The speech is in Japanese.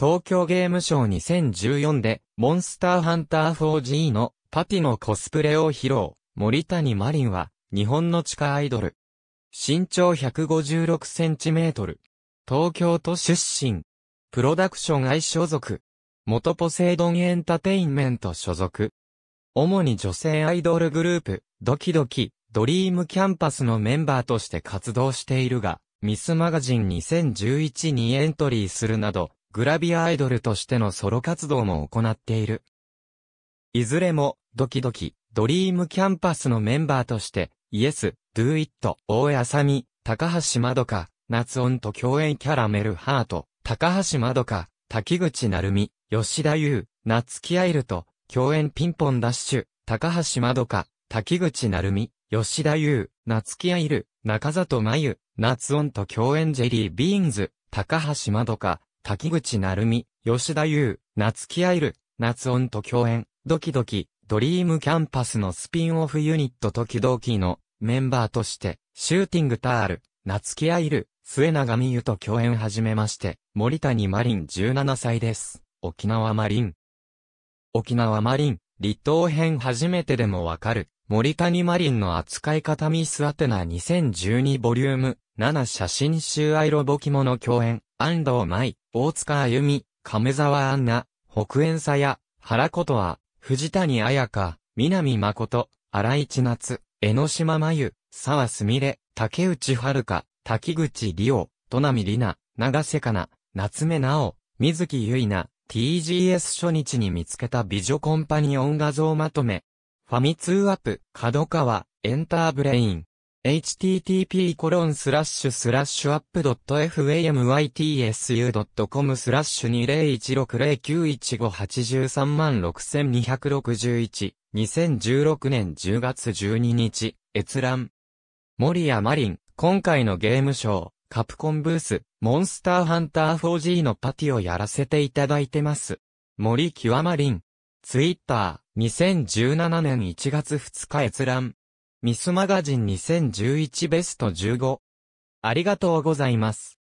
東京ゲームショー2014で、モンスターハンター 4G のパティのコスプレを披露。森谷マリンは、日本の地下アイドル。身長156センチメートル。東京都出身。プロダクション愛所属。元ポセイドンエンタテインメント所属。主に女性アイドルグループ、ドキドキ、ドリームキャンパスのメンバーとして活動しているが、ミスマガジン2011にエントリーするなど、グラビアアイドルとしてのソロ活動も行っている。いずれも、ドキドキ、ドリームキャンパスのメンバーとして、イエス、ドゥーイット、大江さみ、高橋まどか、夏音と共演キャラメルハート、高橋まどか、滝口成美、吉田優、夏木アイルと、共演ピンポンダッシュ、高橋まどか、滝口成美、吉田優、夏木アイル、中里真由、夏音と共演ジェリービーンズ、高橋まどか、滝口成美、吉田優、夏木愛る、夏音と共演、ドキドキ、ドリームキャンパスのスピンオフユニット時々のメンバーとして、シューティングタール、夏木愛る、末永美優と共演はじめまして、森谷マリン17歳です。沖縄マリン。沖縄マリン、立冬編初めてでもわかる、森谷マリンの扱い方ミスアテナ2012ボリューム7写真集アイロボキモの共演、安藤舞、大塚あゆみ、亀沢あんな、北園さや、原琴は、藤谷彩香、南誠、荒市夏、江ノ島真由、沢すみれ、竹内遥、滝口里央、戸波里奈、長瀬かな、夏目奈緒、水木ゆいな、TGS 初日に見つけた美女コンパニオン画像まとめ。ファミ通アップ、角川、エンターブレイン。http://app.famytsu.com スラッシュ2016091583万6261 2016年10月12日閲覧森谷マリン今回のゲームショーカプコンブースモンスターハンター 4G のパティをやらせていただいてます森極マリンツイッター2017年1月2日閲覧ミスマガジン2011ベスト15。ありがとうございます。